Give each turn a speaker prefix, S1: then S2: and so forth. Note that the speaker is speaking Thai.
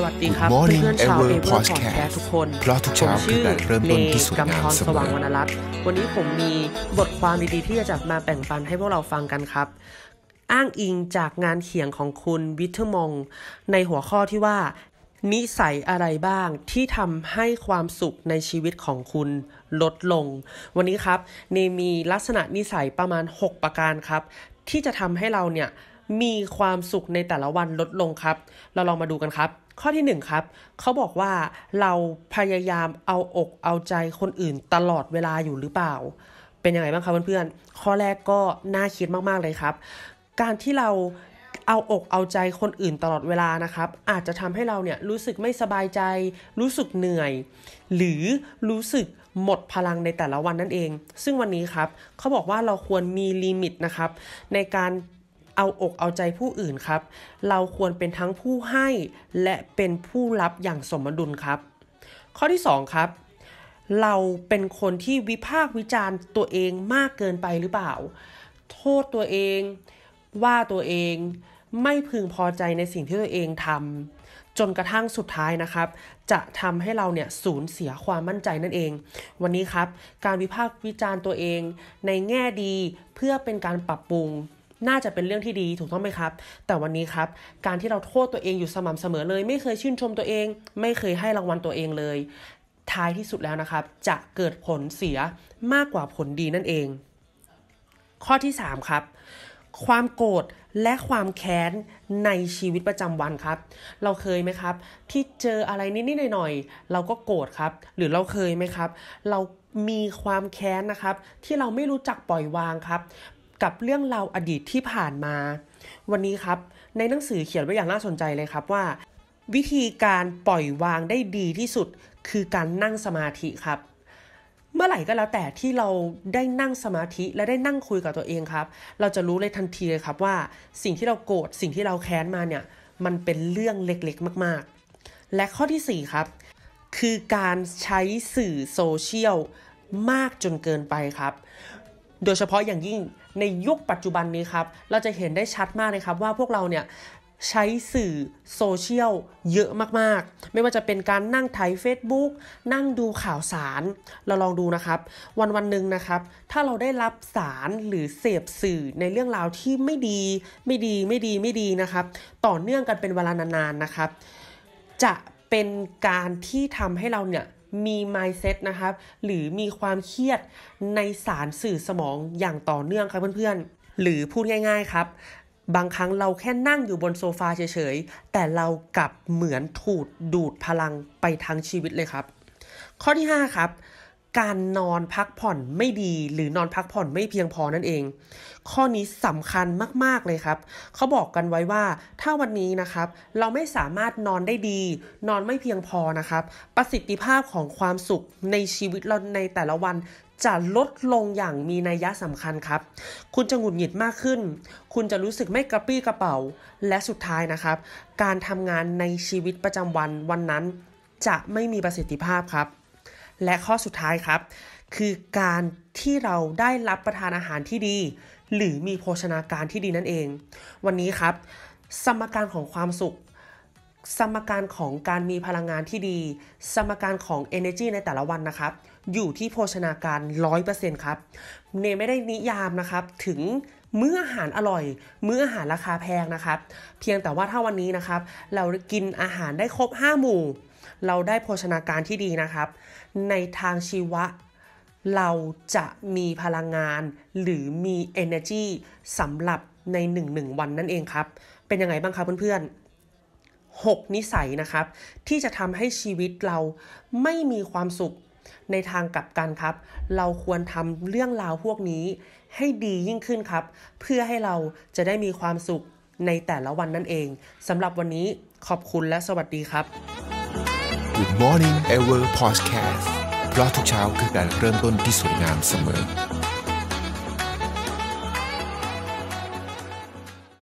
S1: สวัสดีครับ เพื่อนชาวเอเวอร์พอดแคส์ทุกคน เพราะทุกเช้าคือการเริ่มต้นที่สุดงามว่างวันนี้ผมมีบทความดีๆ ที่จะมาแบ่งปันให้พวกเราฟังกันครับ อ้างอิงจากงานเขียนของคุณวิทเทอร์มง ในหัวข้อที่ว่า นิสัยอะไรบ้างที่ทำให้ความสุขในชีวิตของคุณลดลง วันนี้ครับเนมีลักษณะนิสัยประมาณ 6 ประการครับ ที่จะทำให้เราเนี่ยมีความสุขในแต่ละวันลดลงครับ เราลองมาดูกันครับข้อที่1ครับ เขาบอกว่าเราพยายามเอาอกเอาใจคนอื่นตลอดเวลาอยู่หรือเปล่า เป็นยังไงบ้างครับเพื่อนๆข้อแรกก็น่าคิดมากๆเลยครับ การที่เราเอาอกเอาใจคนอื่นตลอดเวลานะครับอาจจะทำให้เราเนี่ยรู้สึกไม่สบายใจรู้สึกเหนื่อย หรือรู้สึกหมดพลังในแต่ละวันนั่นเอง ซึ่งวันนี้ครับเขาบอกว่าเราควรมีลิมิตนะครับในการเอาอกเอาใจผู้อื่นครับ เราควรเป็นทั้งผู้ให้และเป็นผู้รับอย่างสมดุลครับ ข้อที่ 2 ครับ เราเป็นคนที่วิพากษ์วิจารณ์ตัวเองมากเกินไปหรือเปล่า โทษตัวเองว่าตัวเองไม่พึงพอใจในสิ่งที่ตัวเองทำจนกระทั่งสุดท้ายนะครับ จะทำให้เราเนี่ยสูญเสียความมั่นใจนั่นเอง วันนี้ครับการวิพากษ์วิจารณ์ตัวเองในแง่ดีเพื่อเป็นการปรับปรุงน่าจะเป็นเรื่องที่ดีถูกต้องไหมครับ แต่วันนี้ครับการที่เราโทษตัวเองอยู่สม่ำเสมอเลย ไม่เคยชื่นชมตัวเอง ไม่เคยให้รางวัลตัวเองเลย ท้ายที่สุดแล้วนะครับ จะเกิดผลเสียมากกว่าผลดีนั่นเอง ข้อที่3ครับ ความโกรธ และความแค้น ในชีวิตประจำวันครับ เราเคยไหมครับ ที่เจออะไรนิดๆหน่อยๆเราก็โกรธครับ หรือเราเคยไหมครับ เรามีความแค้นนะครับที่เราไม่รู้จักปล่อยวางครับกับเรื่องราวอดีตที่ผ่านมา วันนี้ครับในหนังสือเขียนไว้อย่างน่าสนใจเลยครับว่า วิธีการปล่อยวางได้ดีที่สุดคือการนั่งสมาธิครับ เมื่อไหร่ก็แล้วแต่ที่เราได้นั่งสมาธิและได้นั่งคุยกับตัวเองครับ เราจะรู้เลยทันทีเลยครับว่าสิ่งที่เราโกรธสิ่งที่เราแค้นมาเนี่ยมันเป็นเรื่องเล็กๆมากๆ และข้อที่ 4 ครับ คือการใช้สื่อโซเชียลมากจนเกินไปครับโดยเฉพาะอย่างยิ่งในยุคปัจจุบันนี้ครับ เราจะเห็นได้ชัดมากเลยครับว่าพวกเราเนี่ยใช้สื่อโซเชียลเยอะมากๆ ไม่ว่าจะเป็นการนั่งไถ Facebook นั่งดูข่าวสาร เราลองดูนะครับ วันวันหนึ่งนะครับ ถ้าเราได้รับสารหรือเสพสื่อในเรื่องราวที่ไม่ดี ไม่ดีไม่ดีไม่ดีนะครับต่อเนื่องกันเป็นเวลานานๆนะครับ จะเป็นการที่ทำให้เราเนี่ยมี mindset นะครับ หรือมีความเครียดในสารสื่อสมองอย่างต่อเนื่องครับเพื่อนๆ หรือพูดง่ายๆครับ บางครั้งเราแค่นั่งอยู่บนโซฟาเฉยๆ แต่เรากลับเหมือนถูกดูดพลังไปทั้งชีวิตเลยครับ ข้อที่ 5 ครับการนอนพักผ่อนไม่ดี หรือนอนพักผ่อนไม่เพียงพอนั่นเอง ข้อนี้สำคัญมากๆเลยครับ เขาบอกกันไว้ว่าถ้าวันนี้นะครับ เราไม่สามารถนอนได้ดี นอนไม่เพียงพอนะครับ ประสิทธิภาพของความสุขในชีวิตเราในแต่ละวันจะลดลงอย่างมีนัยยะสำคัญครับ คุณจะหงุดหงิดมากขึ้น คุณจะรู้สึกไม่กระปี้กระเป๋าและสุดท้ายนะครับ การทำงานในชีวิตประจำวันวันนั้นจะไม่มีประสิทธิภาพครับและข้อสุดท้ายครับคือการที่เราได้รับประทานอาหารที่ดี หรือมีโภชนาการที่ดีนั่นเอง วันนี้ครับ สมการของความสุข สมการของการมีพลังงานที่ดี สมการของ energy ในแต่ละวันนะครับ อยู่ที่โภชนาการ100%ครับเนไม่ได้นิยามนะครับถึงเมื่ออาหารอร่อย เมื่ออาหารราคาแพงนะครับ เพียงแต่ว่าถ้าวันนี้นะครับเรากินอาหารได้ครบ 5 หมู่เราได้โภชนาการที่ดีนะครับ ในทางชีวะ เราจะมีพลังงาน หรือมี energy สำหรับใน1-1วันนั่นเองครับเป็นยังไงบ้างครับเพื่อนๆ6นิสัยนะครับ ที่จะทำให้ชีวิตเราไม่มีความสุข ในทางกลับกันครับ เราควรทำเรื่องราวพวกนี้ ให้ดียิ่งขึ้นครับ เพื่อให้เราจะได้มีความสุขในแต่ละวันนั่นเองสำหรับวันนี้ขอบคุณและสวัสดีครับ Good Morning Ever Podcast เพราะทุกเช้าคือการเริ่มต้นที่สวยงามเสมอ